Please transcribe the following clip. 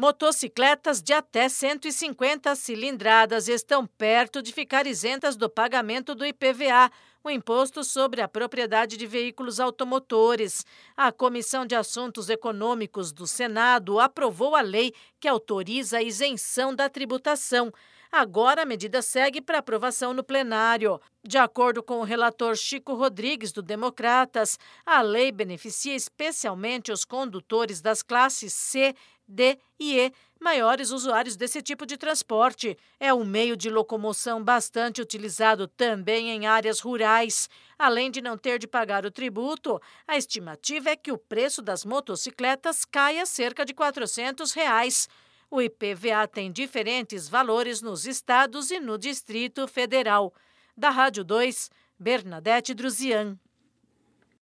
Motocicletas de até 150 cilindradas estão perto de ficar isentas do pagamento do IPVA, o imposto sobre a propriedade de veículos automotores. A Comissão de Assuntos Econômicos do Senado aprovou a lei que autoriza a isenção da tributação. Agora a medida segue para aprovação no plenário. De acordo com o relator Chico Rodrigues, do Democratas, a lei beneficia especialmente os condutores das classes C D e E, maiores usuários desse tipo de transporte. É um meio de locomoção bastante utilizado também em áreas rurais. Além de não ter de pagar o tributo, a estimativa é que o preço das motocicletas caia cerca de R$ 400. Reais. O IPVA tem diferentes valores nos estados e no Distrito Federal. Da Rádio 2, Bernadette Druzian.